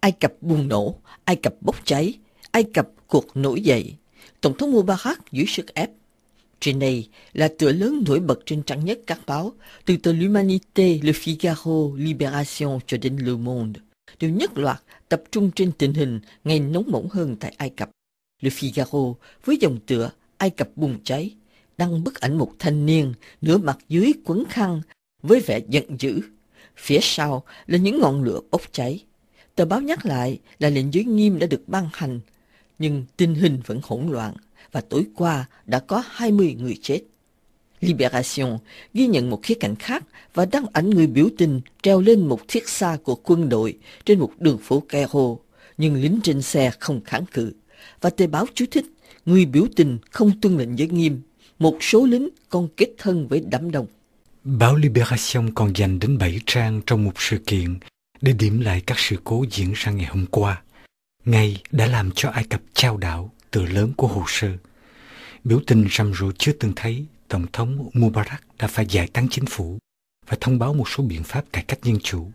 Ai Cập bùng nổ, Ai Cập bốc cháy, Ai Cập cuộc nổi dậy. Tổng thống Mubarak dưới sức ép. này là tựa lớn nổi bật trên trang nhất các báo, từ tờ L'Humanité, Le Figaro, Libération cho đến Le Monde, đều nhất loạt tập trung trên tình hình ngày nóng bỏng hơn tại Ai Cập. Le Figaro với dòng tựa Ai Cập bùng cháy đăng bức ảnh một thanh niên nửa mặt dưới quấn khăn với vẻ giận dữ. Phía sau là những ngọn lửa bốc cháy. Tờ báo nhắc lại là lệnh giới nghiêm đã được ban hành, nhưng tình hình vẫn hỗn loạn và tối qua đã có 20 người chết. Liberation ghi nhận một khía cạnh khác và đăng ảnh người biểu tình treo lên một thiết xa của quân đội trên một đường phố Cairo, nhưng lính trên xe không kháng cự. Và tờ báo chú thích, người biểu tình không tuân lệnh giới nghiêm, một số lính còn kết thân với đám đông. Báo Liberation còn dành đến 7 trang trong một sự kiện để điểm lại các sự cố diễn ra ngày hôm qua. Ngày đã làm cho Ai Cập trao đảo tựa lớn của hồ sơ. Biểu tình rầm rộ chưa từng thấy, Tổng thống Mubarak đã phải giải tán chính phủ và thông báo một số biện pháp cải cách dân chủ.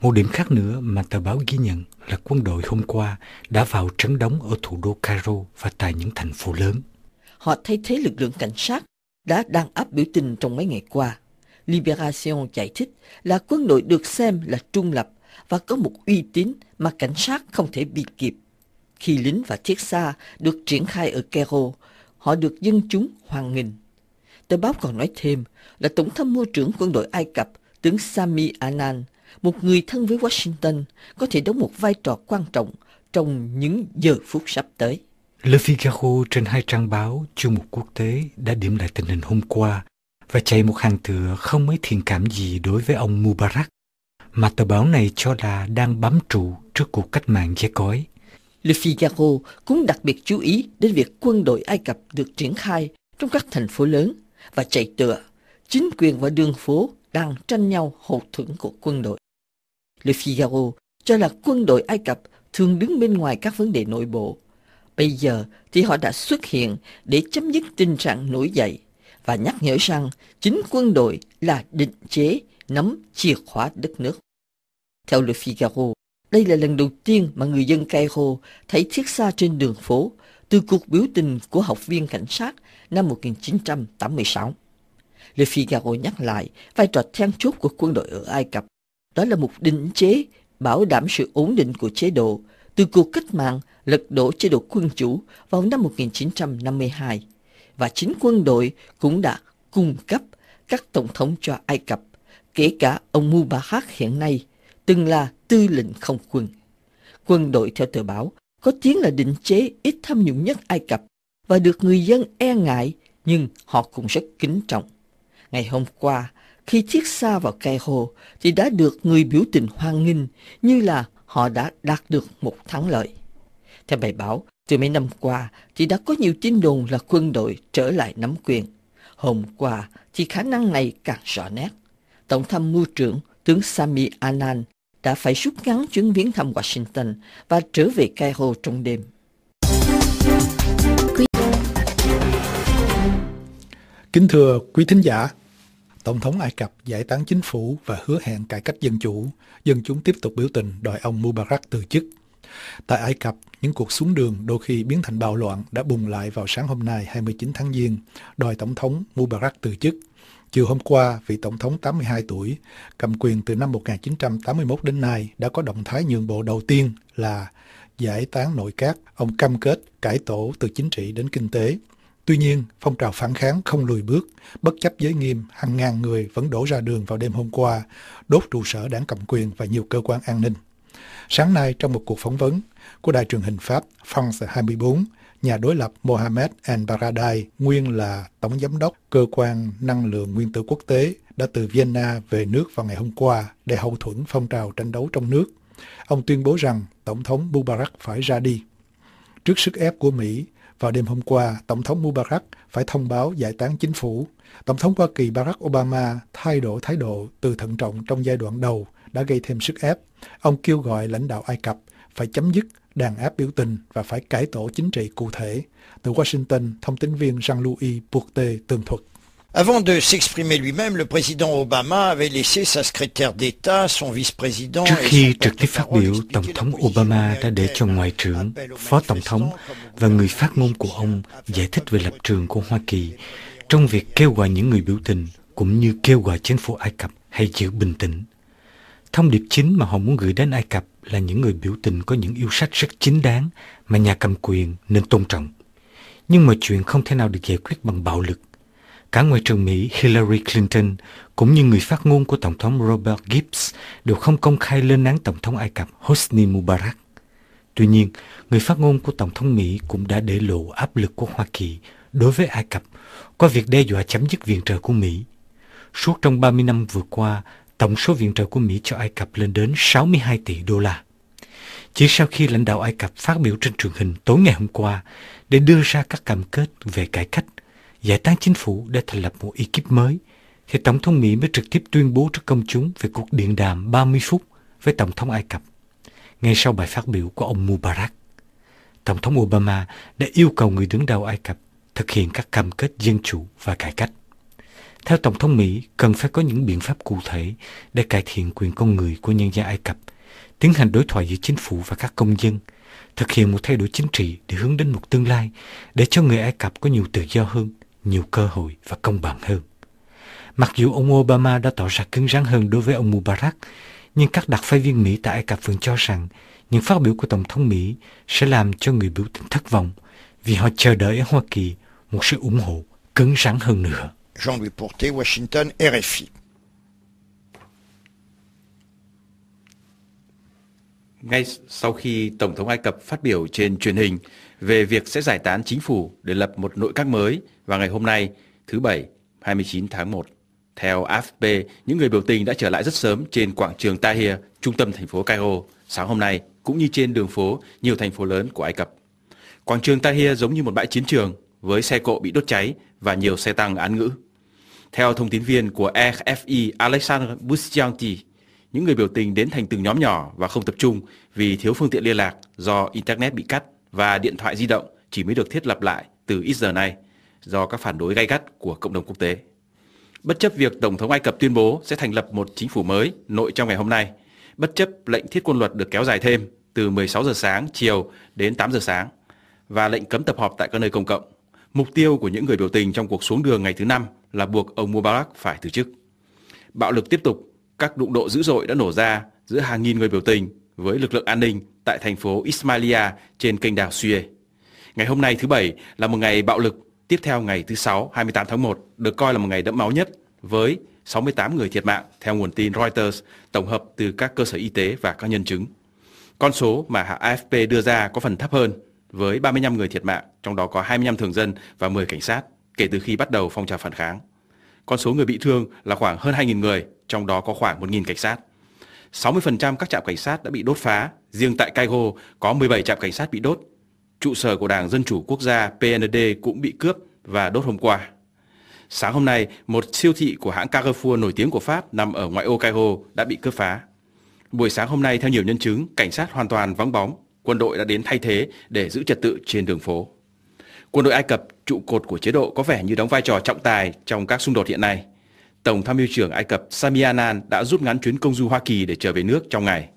Một điểm khác nữa mà tờ báo ghi nhận là quân đội hôm qua đã vào trấn đóng ở thủ đô Cairo và tại những thành phố lớn. Họ thay thế lực lượng cảnh sát đã đàn áp biểu tình trong mấy ngày qua. Liberation giải thích là quân đội được xem là trung lập và có một uy tín mà cảnh sát không thể bị kịp. Khi lính và thiết xa được triển khai ở Cairo, họ được dân chúng hoan nghênh. Tờ báo còn nói thêm là Tổng tham mưu trưởng quân đội Ai Cập, tướng Sami Anan, một người thân với Washington, có thể đóng một vai trò quan trọng trong những giờ phút sắp tới. Le Figaro trên hai trang báo chuyên mục quốc tế đã điểm lại tình hình hôm qua và chạy một hàng thừa không mấy thiện cảm gì đối với ông Mubarak, mà tờ báo này cho là đang bám trụ trước cuộc cách mạng dây cói. Le Figaro cũng đặc biệt chú ý đến việc quân đội Ai Cập được triển khai trong các thành phố lớn và chạy tựa, chính quyền và đường phố đang tranh nhau hậu thuẫn của quân đội. Le Figaro cho là quân đội Ai Cập thường đứng bên ngoài các vấn đề nội bộ. Bây giờ thì họ đã xuất hiện để chấm dứt tình trạng nổi dậy và nhắc nhở rằng chính quân đội là định chế nắm chìa khóa đất nước. Theo Le Figaro, đây là lần đầu tiên mà người dân Cairo thấy thiết xa trên đường phố từ cuộc biểu tình của học viên cảnh sát năm 1986. Le Figaro nhắc lại vai trò then chốt của quân đội ở Ai Cập. Đó là một định chế bảo đảm sự ổn định của chế độ từ cuộc cách mạng lật đổ chế độ quân chủ vào năm 1952 và chính quân đội cũng đã cung cấp các tổng thống cho Ai Cập, kể cả ông Mubarak hiện nay, từng là tư lệnh không quân. Quân đội theo tờ báo có tiếng là định chế ít tham nhũng nhất Ai Cập và được người dân e ngại nhưng họ cũng rất kính trọng. Ngày hôm qua, khi chiếc xa vào Cairo thì đã được người biểu tình hoan nghênh như là họ đã đạt được một thắng lợi. Theo bài báo, từ mấy năm qua, chỉ đã có nhiều tin đồn là quân đội trở lại nắm quyền. Hôm qua, thì khả năng này càng rõ nét. Tổng tham mưu trưởng tướng Sami anan đã phải rút ngắn chuyến viếng thăm Washington và trở về Cairo trong đêm. Kính thưa quý thính giả, Tổng thống Ai Cập giải tán chính phủ và hứa hẹn cải cách dân chủ. Dân chúng tiếp tục biểu tình đòi ông Mubarak từ chức Tại Ai Cập, những cuộc xuống đường đôi khi biến thành bạo loạn đã bùng lại vào sáng hôm nay 29 tháng Giêng, đòi Tổng thống Mubarak từ chức. Chiều hôm qua, vị Tổng thống 82 tuổi, cầm quyền từ năm 1981 đến nay đã có động thái nhượng bộ đầu tiên là giải tán nội các. Ông cam kết cải tổ từ chính trị đến kinh tế. Tuy nhiên, phong trào phản kháng không lùi bước, bất chấp giới nghiêm, hàng ngàn người vẫn đổ ra đường vào đêm hôm qua, đốt trụ sở đảng cầm quyền và nhiều cơ quan an ninh. Sáng nay, trong một cuộc phỏng vấn của đài truyền hình Pháp France 24, nhà đối lập Mohamed El Baradei, nguyên là tổng giám đốc cơ quan năng lượng nguyên tử quốc tế, đã từ Vienna về nước vào ngày hôm qua để hậu thuẫn phong trào tranh đấu trong nước. Ông tuyên bố rằng Tổng thống Mubarak phải ra đi. Trước sức ép của Mỹ, vào đêm hôm qua, Tổng thống Mubarak phải thông báo giải tán chính phủ. Tổng thống Hoa Kỳ Barack Obama thay đổi thái độ từ thận trọng trong giai đoạn đầu đã gây thêm sức ép. Ông kêu gọi lãnh đạo Ai Cập phải chấm dứt đàn áp biểu tình và phải cải tổ chính trị cụ thể. Từ Washington, thông tin viên Jean-Louis Bourte tường thuật. Avant de s'exprimer lui-même, le président Obama avait laissé sa secrétaire d'État, son vice-président Trước khi trực tiếp phát biểu, Tổng thống Obama đã để cho Ngoại trưởng, Phó Tổng thống và người phát ngôn của ông giải thích về lập trường của Hoa Kỳ trong việc kêu gọi những người biểu tình cũng như kêu gọi chính phủ Ai Cập hãy giữ bình tĩnh. Thông điệp chính mà họ muốn gửi đến Ai Cập là những người biểu tình có những yêu sách rất chính đáng mà nhà cầm quyền nên tôn trọng. Nhưng mọi chuyện không thể nào được giải quyết bằng bạo lực. Cả Ngoại trưởng Mỹ Hillary Clinton cũng như người phát ngôn của Tổng thống Robert Gibbs đều không công khai lên án Tổng thống Ai Cập Hosni Mubarak. Tuy nhiên, người phát ngôn của Tổng thống Mỹ cũng đã để lộ áp lực của Hoa Kỳ đối với Ai Cập qua việc đe dọa chấm dứt viện trợ của Mỹ. Suốt trong 30 năm vừa qua, Tổng số viện trợ của Mỹ cho Ai Cập lên đến 62 tỷ đô la. Chỉ sau khi lãnh đạo Ai Cập phát biểu trên truyền hình tối ngày hôm qua để đưa ra các cam kết về cải cách, giải tán chính phủ để thành lập một ekip mới, thì Tổng thống Mỹ mới trực tiếp tuyên bố trước công chúng về cuộc điện đàm 30 phút với Tổng thống Ai Cập. Ngay sau bài phát biểu của ông Mubarak, Tổng thống Obama đã yêu cầu người đứng đầu Ai Cập thực hiện các cam kết dân chủ và cải cách. Theo Tổng thống Mỹ, cần phải có những biện pháp cụ thể để cải thiện quyền con người của nhân dân Ai Cập, tiến hành đối thoại giữa chính phủ và các công dân, thực hiện một thay đổi chính trị để hướng đến một tương lai để cho người Ai Cập có nhiều tự do hơn, nhiều cơ hội và công bằng hơn. Mặc dù ông Obama đã tỏ ra cứng rắn hơn đối với ông Mubarak, nhưng các đặc phái viên Mỹ tại Ai Cập vẫn cho rằng những phát biểu của Tổng thống Mỹ sẽ làm cho người biểu tình thất vọng vì họ chờ đợi ở Hoa Kỳ một sự ủng hộ cứng rắn hơn nữa. Jean-Louis Porté, Washington, RFI. Ngay sau khi Tổng thống Ai Cập phát biểu trên truyền hình về việc sẽ giải tán chính phủ để lập một nội các mới vào ngày hôm nay, thứ Bảy, 29 tháng 1. Theo AFP, những người biểu tình đã trở lại rất sớm trên quảng trường Tahrir, trung tâm thành phố Cairo, sáng hôm nay, cũng như trên đường phố nhiều thành phố lớn của Ai Cập. Quảng trường Tahrir giống như một bãi chiến trường với xe cộ bị đốt cháy và nhiều xe tăng án ngữ. Theo thông tin viên của Efi Alexander Busyanti, những người biểu tình đến thành từng nhóm nhỏ và không tập trung vì thiếu phương tiện liên lạc do Internet bị cắt và điện thoại di động chỉ mới được thiết lập lại từ ít giờ nay do các phản đối gay gắt của cộng đồng quốc tế. Bất chấp việc Tổng thống Ai Cập tuyên bố sẽ thành lập một chính phủ mới nội trong ngày hôm nay, bất chấp lệnh thiết quân luật được kéo dài thêm từ 16 giờ sáng chiều đến 8 giờ sáng và lệnh cấm tập họp tại các nơi công cộng. Mục tiêu của những người biểu tình trong cuộc xuống đường ngày thứ năm là buộc ông Mubarak phải từ chức. Bạo lực tiếp tục, các đụng độ dữ dội đã nổ ra giữa hàng nghìn người biểu tình với lực lượng an ninh tại thành phố Ismailia trên kênh đảo Suez. Ngày hôm nay thứ Bảy là một ngày bạo lực tiếp theo ngày thứ Sáu 28 tháng 1 được coi là một ngày đẫm máu nhất với 68 người thiệt mạng theo nguồn tin Reuters tổng hợp từ các cơ sở y tế và các nhân chứng. Con số mà hãng AFP đưa ra có phần thấp hơn với 35 người thiệt mạng, trong đó có 25 thường dân và 10 cảnh sát kể từ khi bắt đầu phong trào phản kháng. Con số người bị thương là khoảng hơn 2.000 người, trong đó có khoảng 1.000 cảnh sát. 60% các trạm cảnh sát đã bị đốt phá, riêng tại Cairo có 17 trạm cảnh sát bị đốt. Trụ sở của Đảng Dân chủ Quốc gia PND cũng bị cướp và đốt hôm qua. Sáng hôm nay, một siêu thị của hãng Carrefour nổi tiếng của Pháp nằm ở ngoại ô Cairo đã bị cướp phá. Buổi sáng hôm nay, theo nhiều nhân chứng, cảnh sát hoàn toàn vắng bóng quân đội đã đến thay thế để giữ trật tự trên đường phố. Quân đội Ai Cập, trụ cột của chế độ có vẻ như đóng vai trò trọng tài trong các xung đột hiện nay. Tổng tham mưu trưởng Ai Cập Sami Annan đã rút ngắn chuyến công du Hoa Kỳ để trở về nước trong ngày.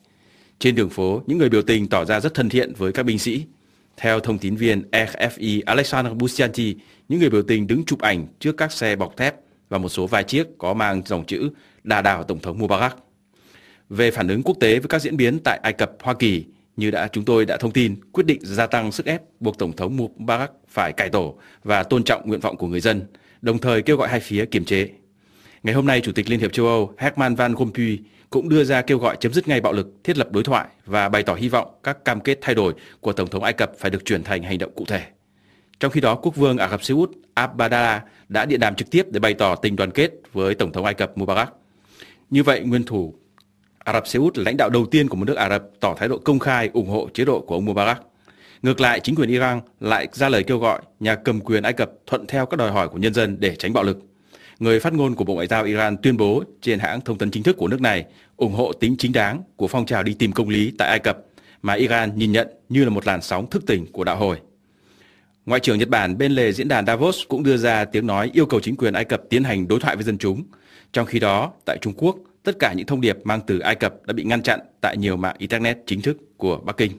Trên đường phố, những người biểu tình tỏ ra rất thân thiện với các binh sĩ. Theo thông tín viên RFI Alexander Busyanti, những người biểu tình đứng chụp ảnh trước các xe bọc thép và một số vài chiếc có mang dòng chữ đà đảo Tổng thống Mubarak. Về phản ứng quốc tế với các diễn biến tại Ai Cập, Hoa Kỳ, như đã chúng tôi đã thông tin, quyết định gia tăng sức ép buộc Tổng thống Mubarak phải cải tổ và tôn trọng nguyện vọng của người dân, đồng thời kêu gọi hai phía kiềm chế. Ngày hôm nay, Chủ tịch Liên hiệp châu Âu Herman Van Rompuy cũng đưa ra kêu gọi chấm dứt ngay bạo lực, thiết lập đối thoại và bày tỏ hy vọng các cam kết thay đổi của Tổng thống Ai Cập phải được chuyển thành hành động cụ thể. Trong khi đó, quốc vương Ả Rập Xê Út Abdallah đã điện đàm trực tiếp để bày tỏ tình đoàn kết với Tổng thống Ai Cập Mubarak. Như vậy, nguyên thủ Ả Rập Xê Út là lãnh đạo đầu tiên của một nước Ả Rập tỏ thái độ công khai ủng hộ chế độ của ông Mubarak. Ngược lại, chính quyền Iran lại ra lời kêu gọi nhà cầm quyền Ai Cập thuận theo các đòi hỏi của nhân dân để tránh bạo lực. Người phát ngôn của Bộ Ngoại giao Iran tuyên bố trên hãng thông tấn chính thức của nước này ủng hộ tính chính đáng của phong trào đi tìm công lý tại Ai Cập mà Iran nhìn nhận như là một làn sóng thức tỉnh của đạo hồi. Ngoại trưởng Nhật Bản bên lề diễn đàn Davos cũng đưa ra tiếng nói yêu cầu chính quyền Ai Cập tiến hành đối thoại với dân chúng. Trong khi đó, tại Trung Quốc, tất cả những thông điệp mang từ Ai Cập đã bị ngăn chặn tại nhiều mạng Internet chính thức của Bắc Kinh.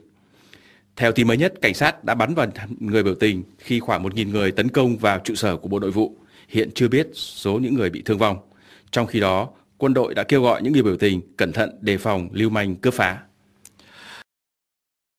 Theo tin mới nhất, cảnh sát đã bắn vào người biểu tình khi khoảng 1.000 người tấn công vào trụ sở của Bộ Nội vụ. Hiện chưa biết số những người bị thương vong. Trong khi đó, quân đội đã kêu gọi những người biểu tình cẩn thận đề phòng lưu manh cướp phá.